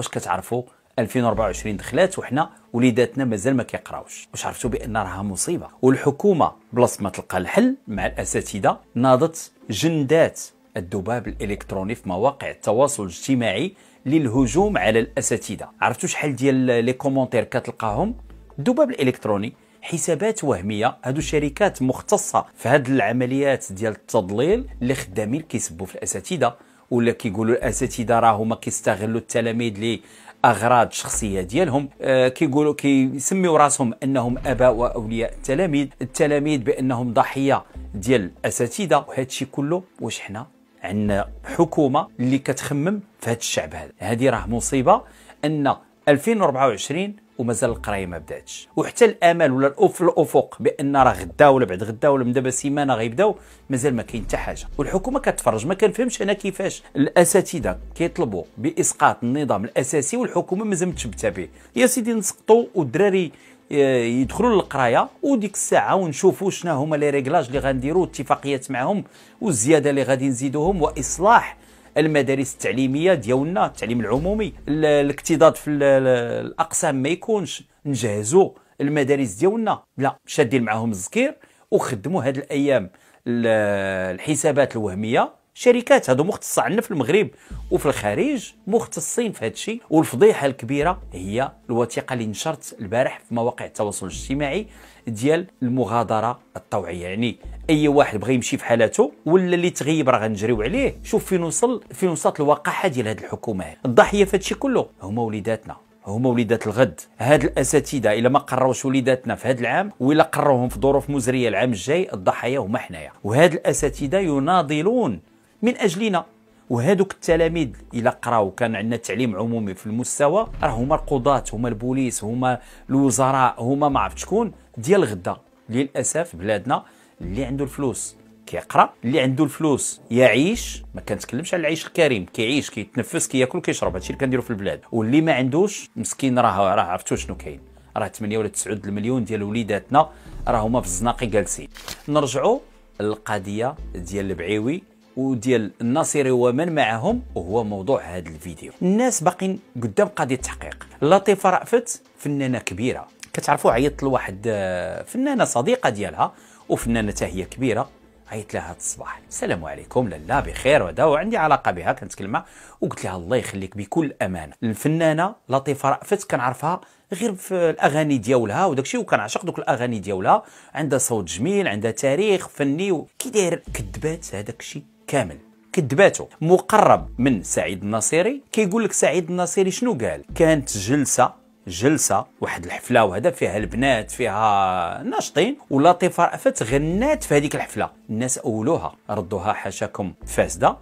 واش كتعرفوا 2024 دخلات وحنا وليداتنا مازال ما كيقراوش واش عرفتوا بان راها مصيبه والحكومه بلاص ما تلقى الحل مع الاساتذه ناضت جندات الذباب الالكتروني في مواقع التواصل الاجتماعي للهجوم على الاساتذه عرفتوا شحال ديال لي كومونتير كتلقاهم الذباب الالكتروني حسابات وهميه هادو شركات مختصه في هاد العمليات ديال التضليل اللي خدامين كيسبوا في الاساتذه ولا كيقولوا الاساتذه راهما كيستغلوا التلاميذ لي اغراض شخصيه ديالهم آه كيقولوا كيسميوا راسهم انهم اباء واولياء التلاميذ التلاميذ بانهم ضحيه ديال الاساتذه وهذا الشيء كله واش حنا عندنا حكومه اللي كتخمم في هذا الشعب هذا هذه راه مصيبه ان 2024 ومازال القرايه ما بداتش وحتى الامل ولا الافق الافق بان راه غدا ولا بعد غدا ولا من دابا سيمانه غيبداو مازال ما كاين حتى حاجه والحكومه كتفرج ما كنفهمش انا كيفاش الاساتذه كيطلبوا باسقاط النظام الاساسي والحكومه مازال متشبته به يا سيدي نسقطوا والدراري آه، يدخلوا للقرايه وديك الساعه ونشوفوا شنو هما لي ريغلاج اللي غنديروا اتفاقيات معهم والزياده اللي غادي نزيدوهم واصلاح المدارس التعليميه ديالنا التعليم العمومي الاكتضاد في الاقسام ما يكونش نجهزوا المدارس ديالنا لا شادين معاهم الزكير وخدموا هاد الايام الحسابات الوهميه شركات هادو مختصه عندنا في المغرب وفي الخارج مختصين في هادشي والفضيحه الكبيره هي الوثيقه اللي نشرت البارح في مواقع التواصل الاجتماعي ديال المغادره الطوعيه يعني اي واحد بغى يمشي في حالته ولا اللي تغيب راه غنجريو عليه شوف فين وصل فين وصلت الوقاحه ديال هاد الحكومه الضحيه في هادشي كله هما وليداتنا هما وليدات الغد هاد الاساتذه الا ما قروش وليداتنا في هاد العام ولا قروهم في ظروف مزريه العام الجاي الضحايا هما حنايا وهاد الاساتذه يناضلون من اجلنا وهذوك التلاميذ الى قراو كان عندنا تعليم عمومي في المستوى راه هما القضاة هما البوليس هما الوزراء هما ما عرفت شكون ديال غدا للاسف بلادنا اللي عنده الفلوس كيقرا اللي عنده الفلوس يعيش ما كنتكلمش على العيش الكريم كيعيش كيتنفس كياكل كيشرب هادشي اللي كنديرو في البلاد واللي ما عندوش مسكين راه راه عرفتو شنو كاين راه 8 ولا 9 المليون ديال وليداتنا راه هما في الزناقي جالسين نرجعوا للقضيه ديال البعيوي وديال الناصري ومن معهم وهو موضوع هذا الفيديو الناس باقيين قدام قضيه التحقيق لطيفه رأفت فنانه كبيره كتعرفوا عيطت لواحد آه، فنانه صديقه ديالها وفنانه حتى هي كبيره عيط لها هذا الصباح السلام عليكم لالا بخير وهذا وعندي علاقه بها كنتكلم معها وقلت لها الله يخليك بكل امانه الفنانه لطيفه رأفت كنعرفها غير في الاغاني ديالها وداك الشيء وكنعشق دوك الاغاني ديالها عندها صوت جميل عندها تاريخ فني كي داير كذبات هذاك الشيء كامل كذباته مقرب من سعيد الناصيري كيقول لك سعيد الناصيري شنو قال كانت جلسه جلسه واحد الحفله وهذا فيها البنات فيها ناشطين ولطيفه رأفت غنات في هذيك الحفله الناس اولوها ردوها حاشاكم فاسده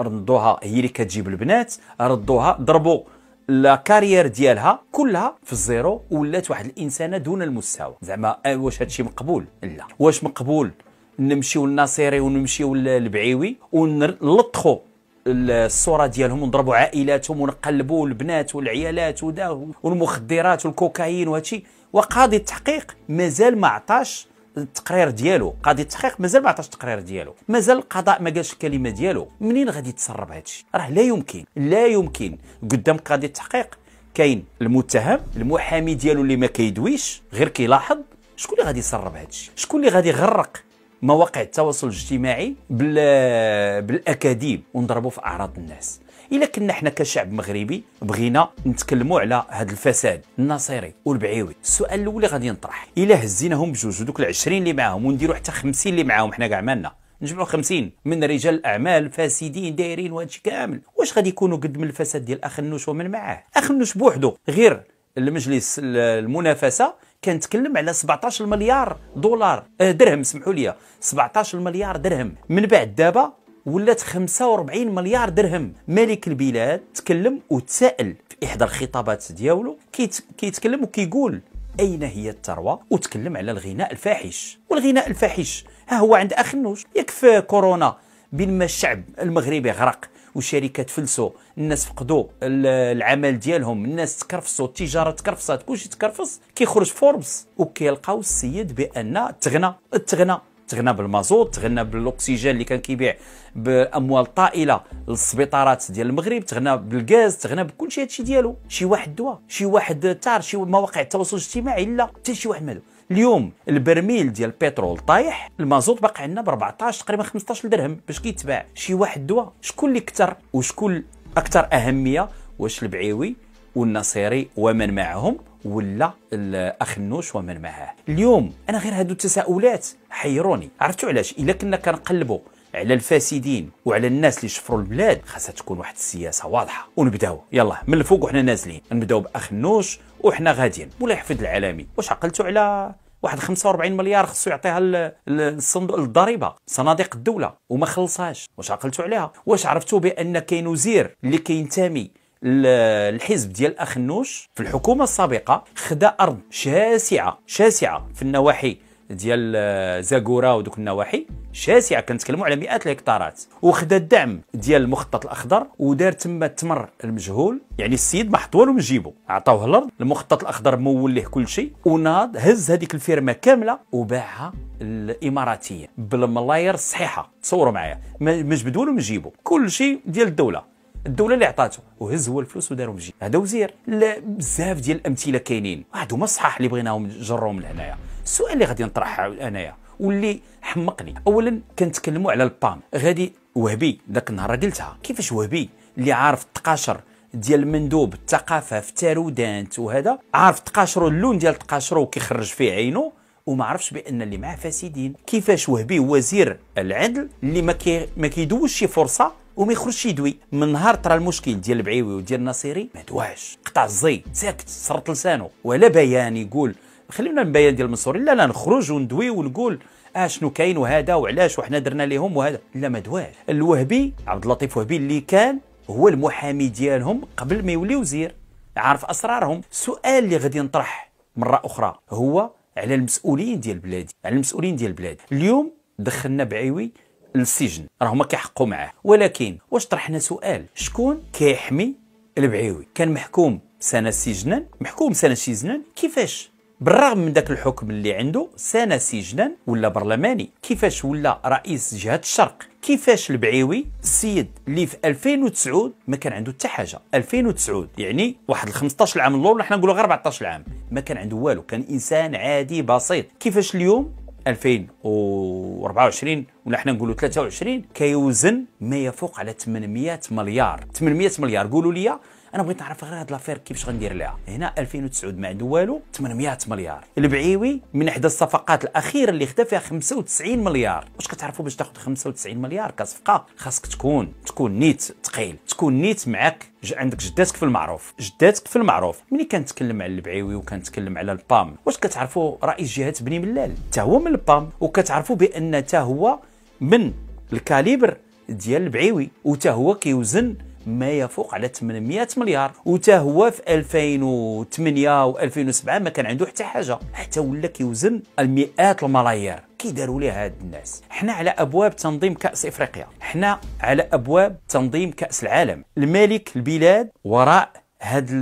ردوها هي اللي كتجيب البنات ردوها ضربوا لا كارير ديالها كلها في الزيرو ولات واحد الانسانه دون المستوى زعما آه، واش هادشي مقبول لا واش مقبول نمشيو للناصيري ونمشيو للبعيوي ونلطخوا الصوره ديالهم ونضربوا عائلاتهم ونقلبوا البنات والعيالات ودا والمخدرات والكوكايين وهادشي وقاضي التحقيق مازال ما عطاش التقرير ديالو قاضي التحقيق مازال ما عطاش التقرير ديالو مازال القضاء ما قالش الكلمه ديالو منين غادي يتسرب هادشي راه لا يمكن لا يمكن قدام قاضي التحقيق كاين المتهم المحامي ديالو اللي ما كيدويش غير كيلاحظ شكون اللي غادي يسرب هادشي شكون اللي غادي يغرق مواقع التواصل الاجتماعي بالاكاذيب ونضربوا في اعراض الناس الا كنا احنا كشعب مغربي بغينا نتكلموا على هذا الفساد الناصري والبعيوي السؤال الاول غادي نطرح الا هزيناهم بجوج ودوك ال 20 اللي معاهم ونديروا حتى 50 اللي معاهم حنا كاع مالنا نجمعوا 50 من رجال الاعمال فاسدين دايرين وهادشي كامل واش غادي يكونوا قد من الفساد ديال اخ النوش ومن معاه اخ النوش بوحدو غير المجلس المنافسه كنتكلم على 17 مليار دولار آه، درهم سمحوا لي 17 مليار درهم من بعد دابا ولات 45 مليار درهم ملك البلاد تكلم وتسائل في احدى الخطابات ديالو كيتكلم وكيقول اين هي الثروه وتكلم على الغناء الفاحش والغناء الفاحش ها هو عند اخ النوش ياك في كورونا بينما الشعب المغربي غرق وشركه فلسو الناس فقدوا العمل ديالهم الناس تكرفصوا التجاره تكرفصات كلشي تكرفص كيخرج فوربس وكيلقاو السيد بان تغنى تغنى تغنى بالمازوت تغنى بالاكسجين اللي كان كيبيع باموال طائله للسبيطارات ديال المغرب تغنى بالغاز تغنى بكل شيء هادشي ديالو شي واحد دوا شي واحد تار شي مواقع التواصل الاجتماعي لا حتى شي واحد مالو اليوم البرميل ديال البترول طايح المازوت باقي عندنا ب 14 تقريبا 15 درهم باش كيتباع شي واحد دواء شكون اللي كثر وشكون اكثر اهميه واش البعيوي والنصيري ومن معهم ولا الاخ النوش ومن معاه اليوم انا غير هادو التساؤلات حيروني عرفتوا علاش الا كنا كنقلبوا على الفاسدين وعلى الناس اللي شفروا البلاد خاصها تكون واحد السياسه واضحه ونبداو يلا من الفوق وحنا نازلين نبداو باخ نوش وحنا غاديين مولاي يحفظ العالمي واش عقلتوا على واحد 45 مليار خصو يعطيها للصندوق الضريبه صناديق الدوله وما خلصهاش واش عقلتوا عليها واش عرفتوا بان كاين وزير اللي كينتمي الحزب ديال نوش في الحكومه السابقه خدا ارض شاسعه شاسعه في النواحي ديال زاكورا ودوك النواحي شاسعه كنتكلموا على مئات الهكتارات وخدا الدعم ديال المخطط الاخضر ودار تما التمر المجهول يعني السيد ما حط والو من جيبو عطاوه الارض المخطط الاخضر مول ليه كل شيء وناض هز هذيك الفيرما كامله وباعها الاماراتيه بالملاير الصحيحه تصوروا معايا ما جبد والو من جيبو كل شيء ديال الدوله الدوله اللي عطاته وهز هو الفلوس ودارهم جيبو هذا وزير لا بزاف ديال الامثله كاينين واحد هما الصحاح اللي بغيناهم نجروهم لهنايا السؤال اللي غادي نطرحه انايا واللي حمقني اولا كنتكلموا على البام غادي وهبي ذاك النهار قلتها كيفاش وهبي اللي عارف التقاشر ديال مندوب الثقافه في تارودانت وهذا عارف تقاشرو اللون ديال تقاشرو كيخرج فيه عينو وما عرفش بان اللي معاه فاسدين كيفاش وهبي وزير العدل اللي ما كي ما كيدوش شي فرصه وما يخرجش يدوي من نهار ترى المشكل ديال البعيوي وديال النصيري ما دواش قطع الزي ساكت صرت لسانه ولا بيان يقول خلينا نبين ديال المنصورين لا لا نخرج وندوي ونقول اه شنو كاين وهذا وعلاش وحنا درنا لهم وهذا لا ما دواش الوهبي عبد اللطيف وهبي اللي كان هو المحامي ديالهم قبل ما يولي وزير عارف اسرارهم السؤال اللي غادي نطرح مره اخرى هو على المسؤولين ديال بلادي على المسؤولين ديال بلادي اليوم دخلنا بعيوي للسجن راه هما كيحقوا معاه ولكن واش طرحنا سؤال شكون كيحمي البعيوي كان محكوم سنه سجنا محكوم سنه سجنا كيفاش بالرغم من ذاك الحكم اللي عنده سنه سجنا ولا برلماني كيفاش ولا رئيس جهه الشرق كيفاش البعيوي السيد اللي في 2009 ما كان عنده حتى حاجه 2009 يعني واحد 15 عام اللور حنا نقولوا غير 14 عام ما كان عنده والو كان انسان عادي بسيط كيفاش اليوم 2024 ولا حنا نقولوا 23 كيوزن ما يفوق على 800 مليار 800 مليار قولوا لي انا بغيت نعرف غير هاد لافير كيفاش غندير لها هنا 2009 ما عنده والو 800 مليار البعيوي من احدى الصفقات الاخيره اللي خدا فيها 95 مليار واش كتعرفوا باش تاخذ 95 مليار كصفقه خاصك تكون تكون نيت ثقيل تكون نيت معك عندك جداتك في المعروف جداتك في المعروف ملي كنتكلم على البعيوي وكنتكلم على البام واش كتعرفوا رئيس جهه بني ملال حتى هو من البام وكتعرفوا بان حتى هو من الكاليبر ديال البعيوي وتا هو كيوزن ما يفوق على 800 مليار وتا هو في 2008 و2007 ما كان عنده حتى حاجه حتى ولا كيوزن المئات الملايير كي داروا ليه هاد الناس حنا على ابواب تنظيم كاس افريقيا حنا على ابواب تنظيم كاس العالم الملك البلاد وراء هذا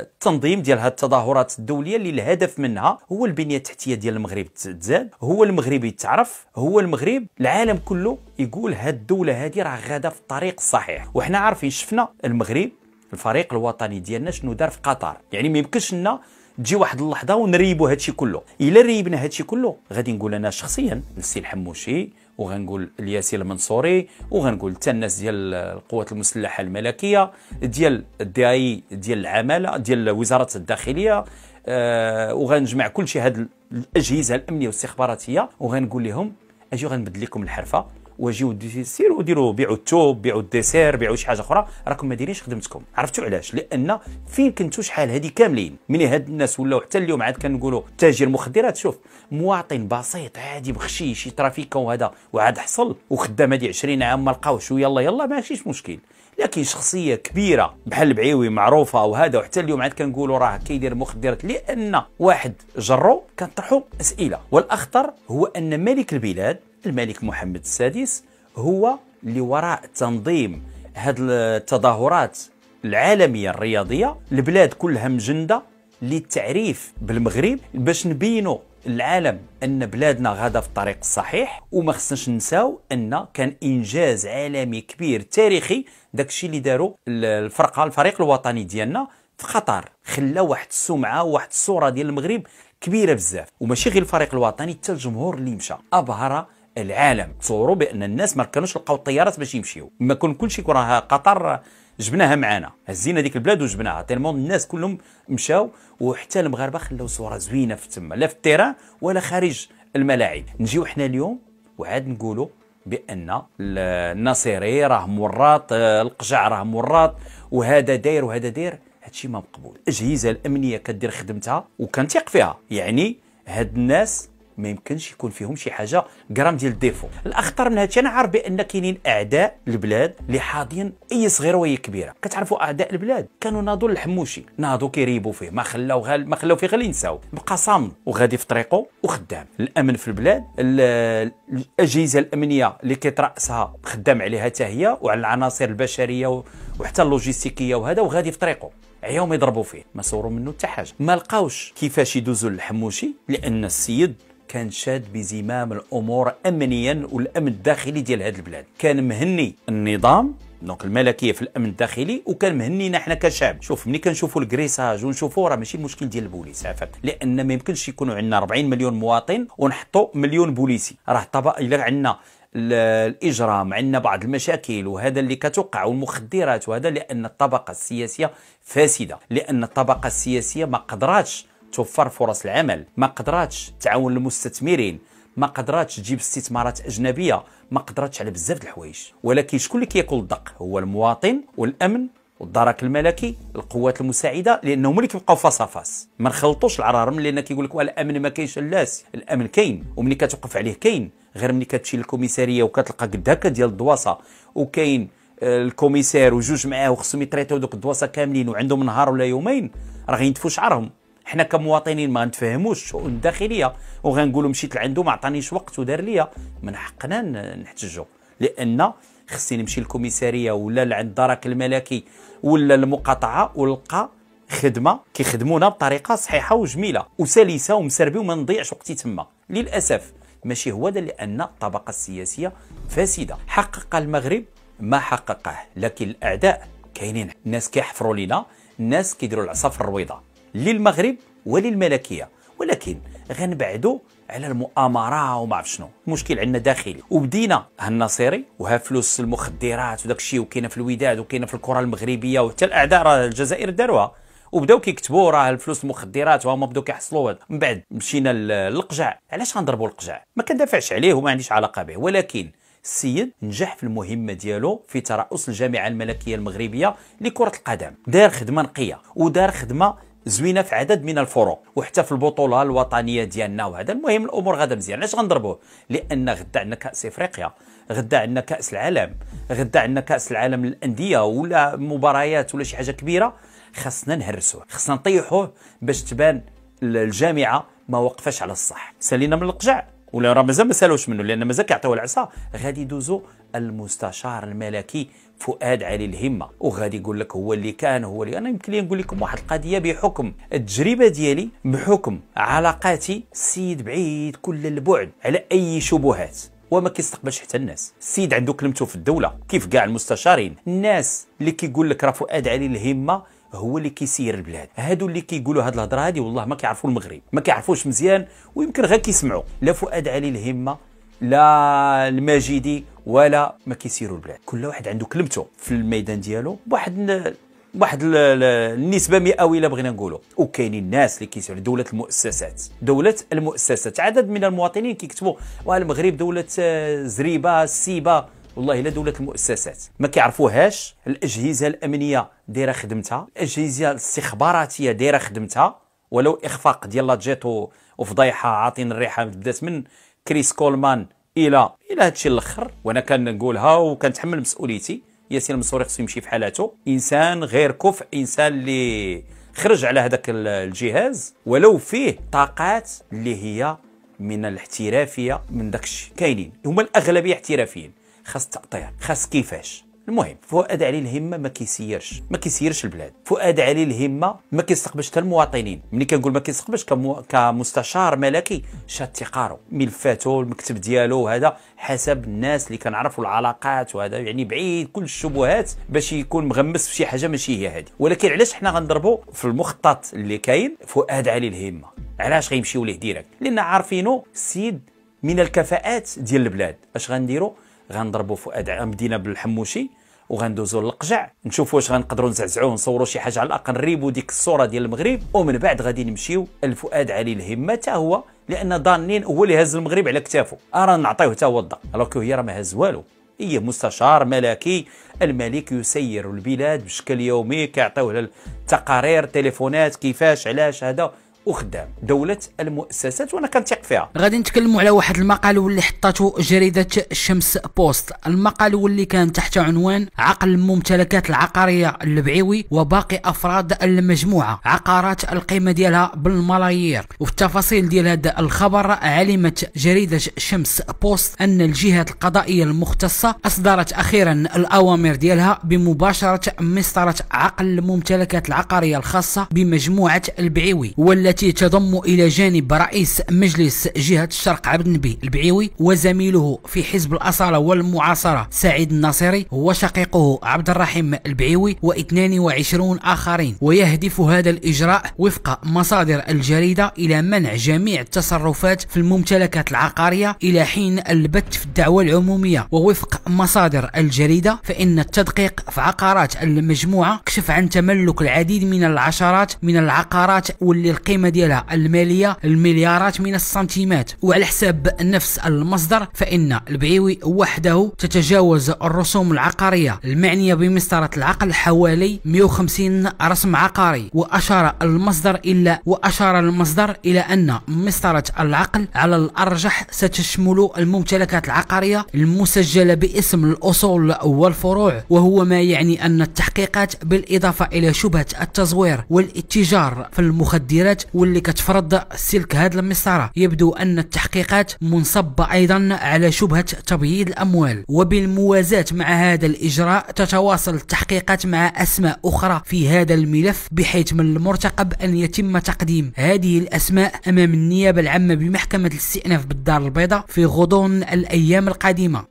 التنظيم ديال هذه التظاهرات الدوليه اللي الهدف منها هو البنيه التحتيه ديال المغرب تزاد هو المغرب يتعرف هو المغرب العالم كله يقول هاد الدوله هذه راه غاده في الطريق الصحيح وحنا عارفين شفنا المغرب الفريق الوطني ديالنا شنو دار في قطر يعني ما يمكنش لنا تجي واحد اللحظه ونريبوا هادشي كله الا ريبنا هادشي كله غادي نقول انا شخصيا السي الحموشي وغنقول الياسين المنصوري وغنقول حتى الناس ديال القوات المسلحه الملكيه ديال الدي اي ديال العماله ديال وزاره الداخليه آه وغنجمع كل شيء هذه الاجهزه الامنيه والاستخباراتيه وغنقول لهم اجيو غنبدل لكم الحرفه واجيو سيروا ديروا بيعوا الثوب بيعوا الديسير بيعوا شي حاجه اخرى راكم ما دايرينش خدمتكم عرفتوا علاش لان فين كنتوا شحال هذه كاملين من هاد الناس ولاو حتى اليوم عاد كنقولوا تاجر مخدرات شوف مواطن بسيط عادي بخشي شي ترافيكا وهذا وعاد حصل وخدام هذه 20 عام ما لقاوش ويلا يلا ماشيش مشكل لكن شخصيه كبيره بحال بعيوي معروفه وهذا وحتى اليوم عاد كنقولوا راه كيدير مخدرات لان واحد جرو كنطرحوا اسئله والاخطر هو ان ملك البلاد الملك محمد السادس هو اللي وراء تنظيم هذه التظاهرات العالمية الرياضية البلاد كلها مجندة للتعريف بالمغرب باش نبينوا العالم ان بلادنا غادا في الطريق الصحيح وما خصناش نساو ان كان انجاز عالمي كبير تاريخي داكشي اللي داروا الفرقه الفريق الوطني ديالنا في قطر خلى واحد السمعه واحد الصوره ديال المغرب كبيره بزاف وماشي غير الفريق الوطني حتى الجمهور اللي مشى ابهر العالم تصوروا بان الناس ما كانوش لقاو الطيارات باش يمشيو ما كل شيء راه قطر جبناها معانا هزينا ديك البلاد وجبناها تيرمون الناس كلهم مشاو وحتى المغاربه خلاو صوره زوينه في تما لا في التيران ولا خارج الملاعب نجيو حنا اليوم وعاد نقولوا بان الناصيري راه مرات القجع راه مرات وهذا داير وهذا داير هادشي ما مقبول الاجهزه الامنيه كدير خدمتها وكنتيق فيها يعني هاد الناس ما يمكنش يكون فيهم شي حاجه غرام ديال الديفو الاخطر من هادشي انا عارف بان كاينين اعداء البلاد اللي حاضين اي صغيره وهي كبيره كتعرفوا اعداء البلاد كانوا ناضوا الحموشي ناضوا كيريبوا فيه ما خلاو غال ما خلاو فيه غير ينساو بقى صامد وغادي في طريقه وخدام الامن في البلاد الاجهزه الامنيه اللي كيتراسها خدام عليها حتى هي وعلى العناصر البشريه وحتى اللوجيستيكيه وهذا وغادي في طريقه عياهم يضربوا فيه ما صوروا منه حتى حاجه ما لقاوش كيفاش يدوزوا للحموشي لان السيد كان شاد بزمام الامور امنيا والامن الداخلي ديال هذه البلاد كان مهني النظام دونك الملكيه في الامن الداخلي وكان مهنينا نحن كشعب شوف ملي كنشوفوا الكريساج ونشوفوا راه ماشي مشكل ديال البوليس عفاك لان ما يمكنش يكونوا عندنا 40 مليون مواطن ونحطوا مليون بوليسي راه طبق الا عندنا الاجرام عندنا بعض المشاكل وهذا اللي كتوقع والمخدرات وهذا لان الطبقه السياسيه فاسده لان الطبقه السياسيه ما قدراتش توفر فرص العمل ما قدراتش تعاون المستثمرين ما قدراتش تجيب استثمارات اجنبيه ما قدراتش على بزاف د الحوايج ولكن شكون اللي كياكل الدق هو المواطن والامن والدرك الملكي القوات المساعده لانهم اللي كيبقاو فاس فاس ما نخلطوش العرارم لان كيقول لك الامن ما كاينش اللاس الامن كاين وملي كتوقف عليه كاين غير ملي كتمشي للكوميساريه وكتلقى قد هكا ديال الدواسه وكاين آه، الكوميسار وجوج معاه وخصهم يتريتيو دوك الدواسه كاملين وعندهم نهار ولا يومين راه غيندفوا شعرهم حنا كمواطنين ما نتفهموش الشؤون الداخليه وغنقولوا مشيت لعندو ما عطانيش وقت ودار ليا من حقنا نحتجوا لان خصني نمشي للكوميساريه ولا لعند الدرك الملكي ولا المقاطعه ولقى خدمه كيخدمونا بطريقه صحيحه وجميله وسلسه ومسربي وما نضيعش وقتي تما للاسف ماشي هو ده لان الطبقه السياسيه فاسده حقق المغرب ما حققه لكن الاعداء كاينين الناس كيحفروا لينا الناس كيديروا العصا في الرويضه للمغرب وللملكيه ولكن غنبعدوا على المؤامره وما عرف شنو المشكل عندنا داخلي وبدينا هالنصيري وها فلوس المخدرات وداك الشيء وكاينه في الوداد وكاينه في الكره المغربيه وحتى الاعداء راه الجزائر داروها وبداو كيكتبوا راه الفلوس المخدرات وهما بداو كيحصلوا من بعد مشينا للقجع علاش غنضربوا القجع ما كندافعش عليه وما عنديش علاقه به ولكن السيد نجح في المهمه ديالو في ترأس الجامعه الملكيه المغربيه لكره القدم دار خدمه نقيه ودار خدمه زوينه في عدد من الفرق وحتى في البطوله الوطنيه ديالنا وهذا المهم الامور غادا مزيان علاش غنضربوه لان غدا عندنا كاس افريقيا غدا عندنا كاس العالم غدا عندنا كاس العالم للانديه ولا مباريات ولا شي حاجه كبيره خاصنا نهرسوه خاصنا نطيحوه باش تبان الجامعه ما وقفاش على الصح سالينا من القجع ولا راه مازال ما سالوش منه لان مازال كيعطيو العصا غادي يدوزو المستشار الملكي فؤاد علي الهمه وغادي يقول لك هو اللي كان هو اللي انا يمكن لي نقول لكم واحد القضيه بحكم التجربه ديالي بحكم علاقاتي السيد بعيد كل البعد على اي شبهات وما كيستقبلش حتى الناس السيد عنده كلمته في الدوله كيف كاع المستشارين الناس اللي كيقول لك راه فؤاد علي الهمه هو اللي كيسير البلاد هادو اللي كيقولوا هاد الهضره هادي والله ما كيعرفوا المغرب ما كيعرفوش مزيان ويمكن غير كيسمعوا لا فؤاد علي الهمه لا المجيدي ولا ما كيسيروا البلاد كل واحد عنده كلمته في الميدان ديالو بواحد واحد النسبة مئوية بغينا نقولوا وكاينين الناس اللي كيسيروا دولة المؤسسات دولة المؤسسات عدد من المواطنين كيكتبوا المغرب دولة آه، زريبة سيبة والله الا دولة المؤسسات ما كيعرفوهاش الأجهزة الأمنية دايرة خدمتها الأجهزة الاستخباراتية دايرة خدمتها ولو إخفاق ديال لا وفضيحة عاطين الريحة بدات من كريس كولمان الى الى هادشي الاخر وانا كنقولها وكنتحمل مسؤوليتي ياسين المنصوري خصو يمشي في حالاته انسان غير كفء انسان اللي خرج على هذاك الجهاز ولو فيه طاقات اللي هي من الاحترافيه من داكشي كاينين هما الاغلبيه احترافيين خاص التاطير خاص كيفاش المهم فؤاد علي الهمه ما كيسيرش ما كيسيرش البلاد فؤاد علي الهمه ما كيستقبلش حتى المواطنين ملي كنقول ما كيستقبلش كمو... كمستشار ملكي شاد تيقارو ملفاته المكتب ديالو وهذا حسب الناس اللي كنعرفوا العلاقات وهذا يعني بعيد كل الشبهات باش يكون مغمس في شي حاجه ماشي هي هذه ولكن علاش حنا غنضربوا في المخطط اللي كاين فؤاد علي الهمه علاش غيمشيو ليه ديريكت لان عارفينو السيد من الكفاءات ديال البلاد اش غنديروا غنضربوا فؤاد مدينه بالحموشي وغندوزو للقجع نشوف واش غنقدروا نزعزعوه ونصوروا شي حاجه على الاقل نريبو ديك الصوره ديال المغرب ومن بعد غادي نمشيو لفؤاد علي الهمه حتى هو لان ضانين هو اللي هز المغرب على كتافه ارا نعطيوه حتى هو الضغط الوغ هي راه ما هز والو هي مستشار ملكي الملك يسير البلاد بشكل يومي كيعطيوه التقارير تليفونات كيفاش علاش هذا وخدام دولة المؤسسات وأنا كنثق فيها غادي نتكلموا على واحد المقال واللي حطته جريدة الشمس بوست المقال واللي كان تحت عنوان عقل الممتلكات العقارية البعيوي وباقي أفراد المجموعة عقارات القيمة ديالها بالملايير وفي التفاصيل ديال هذا الخبر علمت جريدة الشمس بوست أن الجهات القضائية المختصة أصدرت أخيرا الأوامر ديالها بمباشرة مسطرة عقل الممتلكات العقارية الخاصة بمجموعة البعيوي والتي التي تضم إلى جانب رئيس مجلس جهة الشرق عبد النبي البعيوي وزميله في حزب الأصالة والمعاصرة سعيد الناصري وشقيقه عبد الرحيم البعيوي و22 آخرين ويهدف هذا الإجراء وفق مصادر الجريدة إلى منع جميع التصرفات في الممتلكات العقارية إلى حين البت في الدعوة العمومية ووفق مصادر الجريدة فإن التدقيق في عقارات المجموعة كشف عن تملك العديد من العشرات من العقارات واللي القيمة القيمه ديالها الماليه المليارات من السنتيمات وعلى حساب نفس المصدر فان البعيوي وحده تتجاوز الرسوم العقاريه المعنيه بمسطره العقل حوالي 150 رسم عقاري واشار المصدر الى واشار المصدر الى ان مسطره العقل على الارجح ستشمل الممتلكات العقاريه المسجله باسم الاصول والفروع وهو ما يعني ان التحقيقات بالاضافه الى شبهه التزوير والاتجار في المخدرات واللي كتفرض سلك هذا المسطره يبدو ان التحقيقات منصبه ايضا على شبهه تبييض الاموال وبالموازاه مع هذا الاجراء تتواصل التحقيقات مع اسماء اخرى في هذا الملف بحيث من المرتقب ان يتم تقديم هذه الاسماء امام النيابه العامه بمحكمه الاستئناف بالدار البيضاء في غضون الايام القادمه